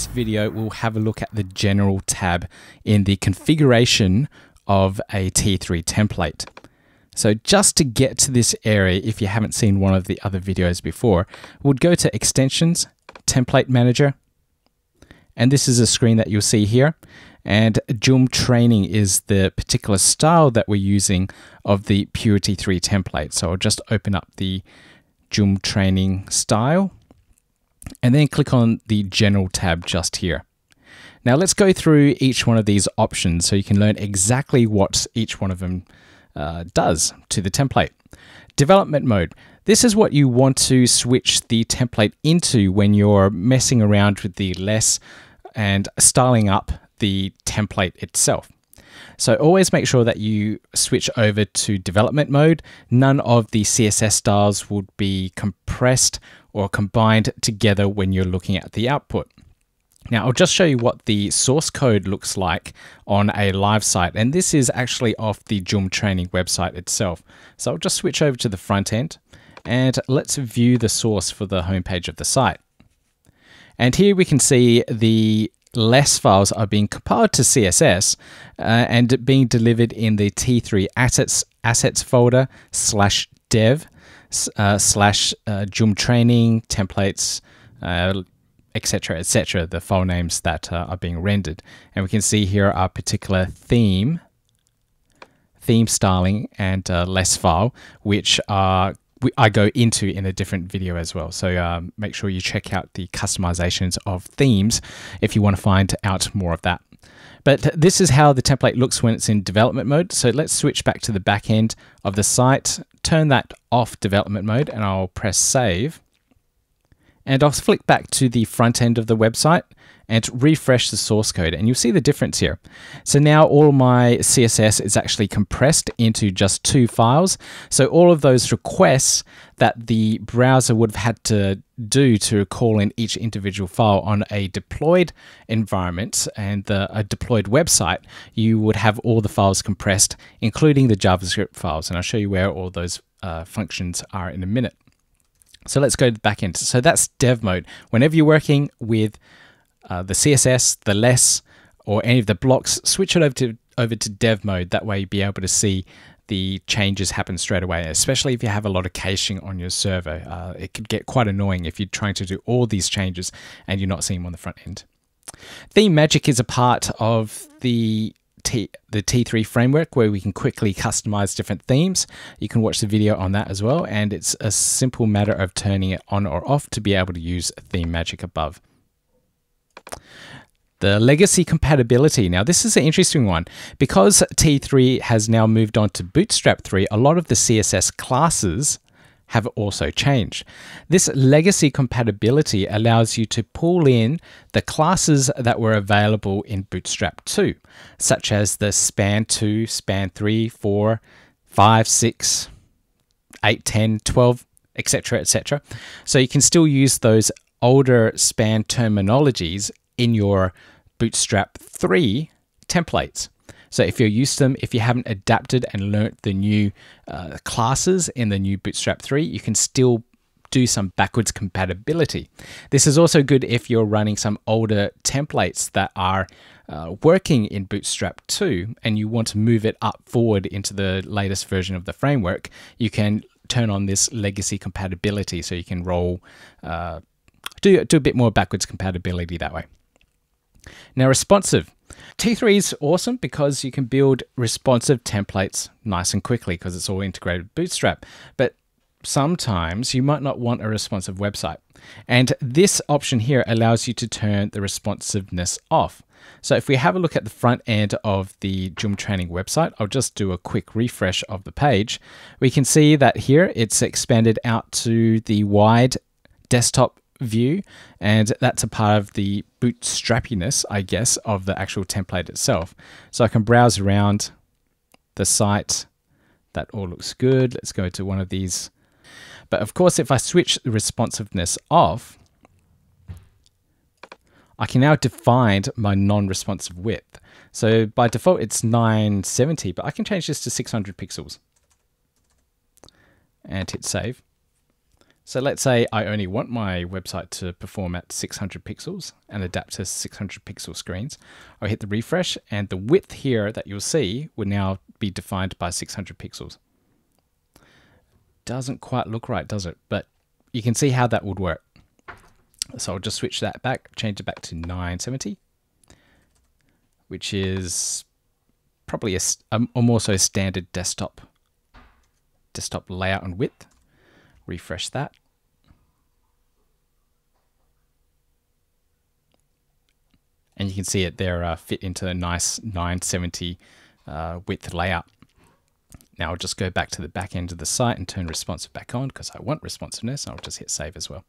this video, we'll have a look at the General tab in the configuration of a T3 template. So just to get to this area, if you haven't seen one of the other videos before, we would go to Extensions, Template Manager, and this is a screen that you'll see here. And Joom Training is the particular style that we're using of the Purity 3 template. So I'll just open up the Joom Training style and then click on the General tab just here. Now let's go through each one of these options so you can learn exactly what each one of them uh, does to the template. Development mode. This is what you want to switch the template into when you're messing around with the less and styling up the template itself. So always make sure that you switch over to development mode. None of the CSS styles would be compressed or combined together when you're looking at the output. Now I'll just show you what the source code looks like on a live site and this is actually off the Joom training website itself. So I'll just switch over to the front end and let's view the source for the homepage of the site. And here we can see the less files are being compiled to CSS uh, and being delivered in the T3 assets, assets folder slash dev uh, slash uh, Joom training templates, etc., uh, etc. the file names that uh, are being rendered, and we can see here our particular theme, theme styling, and uh, less file, which are I go into in a different video as well. So um, make sure you check out the customizations of themes if you want to find out more of that. But this is how the template looks when it's in development mode. So let's switch back to the back end of the site, turn that off development mode, and I'll press save. And I'll flick back to the front end of the website and refresh the source code and you'll see the difference here. So now all my CSS is actually compressed into just two files. So all of those requests that the browser would have had to do to call in each individual file on a deployed environment and the, a deployed website, you would have all the files compressed, including the JavaScript files. And I'll show you where all those uh, functions are in a minute. So let's go back into. So that's dev mode. Whenever you're working with uh, the CSS, the less, or any of the blocks, switch it over to over to dev mode. That way you'll be able to see the changes happen straight away, especially if you have a lot of caching on your server. Uh, it could get quite annoying if you're trying to do all these changes and you're not seeing them on the front end. Theme magic is a part of the T, the T3 framework where we can quickly customize different themes. You can watch the video on that as well. And it's a simple matter of turning it on or off to be able to use theme magic above. The legacy compatibility. Now, this is an interesting one. Because T3 has now moved on to Bootstrap 3, a lot of the CSS classes have also changed. This legacy compatibility allows you to pull in the classes that were available in Bootstrap 2, such as the span 2, span 3, 4, 5, 6, 8, 10, 12, etc etc so you can still use those older span terminologies in your Bootstrap 3 templates. So if you're used to them, if you haven't adapted and learnt the new uh, classes in the new Bootstrap 3, you can still do some backwards compatibility. This is also good if you're running some older templates that are uh, working in Bootstrap 2 and you want to move it up forward into the latest version of the framework, you can turn on this legacy compatibility so you can roll uh, do, do a bit more backwards compatibility that way. Now, responsive. T3 is awesome because you can build responsive templates nice and quickly because it's all integrated Bootstrap. But sometimes you might not want a responsive website. And this option here allows you to turn the responsiveness off. So if we have a look at the front end of the Joom Training website, I'll just do a quick refresh of the page. We can see that here it's expanded out to the wide desktop view, and that's a part of the bootstrappiness, I guess, of the actual template itself. So I can browse around the site. That all looks good. Let's go to one of these. But of course, if I switch the responsiveness off, I can now define my non-responsive width. So by default, it's 970, but I can change this to 600 pixels and hit save. So let's say I only want my website to perform at 600 pixels and adapt to 600 pixel screens. I'll hit the refresh and the width here that you'll see will now be defined by 600 pixels. Doesn't quite look right, does it? But you can see how that would work. So I'll just switch that back, change it back to 970, which is probably a, more so standard desktop desktop layout and width. Refresh that. And you can see it there uh, fit into a nice 970 uh, width layout. Now I'll just go back to the back end of the site and turn responsive back on because I want responsiveness. I'll just hit save as well.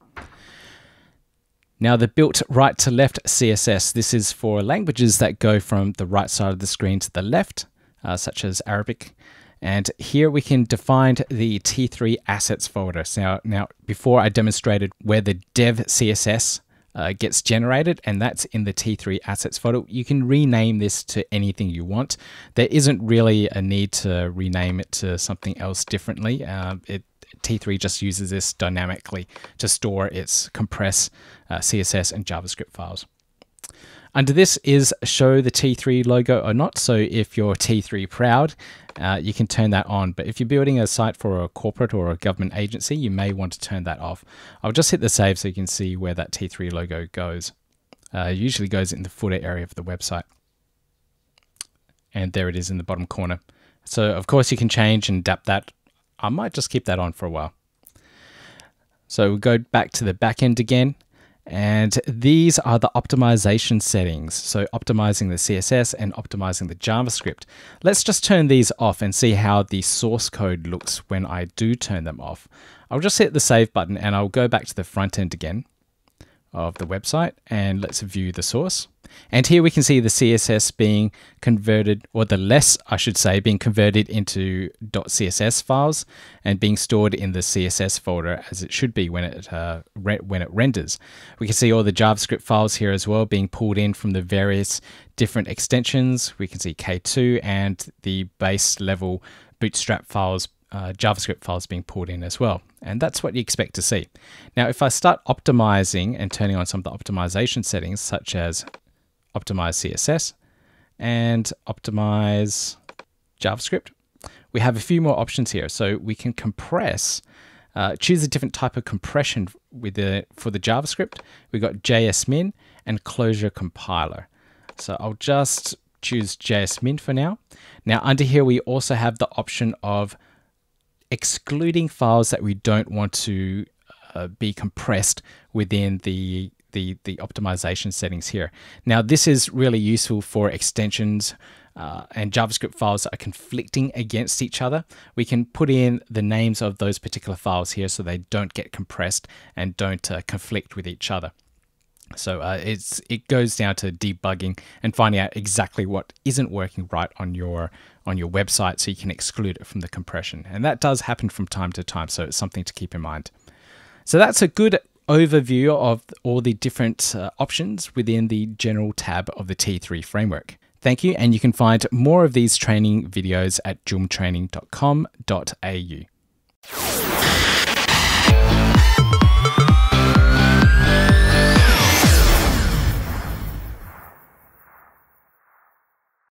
Now the built right to left CSS, this is for languages that go from the right side of the screen to the left, uh, such as Arabic. And here we can define the T3 assets folder. So now, now before I demonstrated where the dev CSS uh, gets generated, and that's in the T3 assets folder. You can rename this to anything you want. There isn't really a need to rename it to something else differently. Uh, it, T3 just uses this dynamically to store its compress uh, CSS and JavaScript files. Under this is show the T3 logo or not. So if you're T3 proud, uh, you can turn that on. But if you're building a site for a corporate or a government agency, you may want to turn that off. I'll just hit the save so you can see where that T3 logo goes. Uh, usually goes in the footer area of the website. And there it is in the bottom corner. So of course you can change and adapt that. I might just keep that on for a while. So we'll go back to the back end again and these are the optimization settings. So optimizing the CSS and optimizing the JavaScript. Let's just turn these off and see how the source code looks when I do turn them off. I'll just hit the save button and I'll go back to the front end again of the website and let's view the source. And here we can see the CSS being converted, or the less, I should say, being converted into .css files and being stored in the CSS folder as it should be when it uh, when it renders. We can see all the JavaScript files here as well being pulled in from the various different extensions. We can see K2 and the base level bootstrap files uh, JavaScript files being pulled in as well. And that's what you expect to see. Now, if I start optimizing and turning on some of the optimization settings, such as optimize CSS and optimize JavaScript, we have a few more options here. So we can compress, uh, choose a different type of compression with the, for the JavaScript. We've got JSMin and Closure Compiler. So I'll just choose JSMin for now. Now under here, we also have the option of excluding files that we don't want to uh, be compressed within the the, the optimization settings here. Now, this is really useful for extensions uh, and JavaScript files that are conflicting against each other. We can put in the names of those particular files here so they don't get compressed and don't uh, conflict with each other. So uh, it's it goes down to debugging and finding out exactly what isn't working right on your on your website, so you can exclude it from the compression. And that does happen from time to time, so it's something to keep in mind. So that's a good overview of all the different uh, options within the general tab of the T3 framework. Thank you, and you can find more of these training videos at joomtraining.com.au.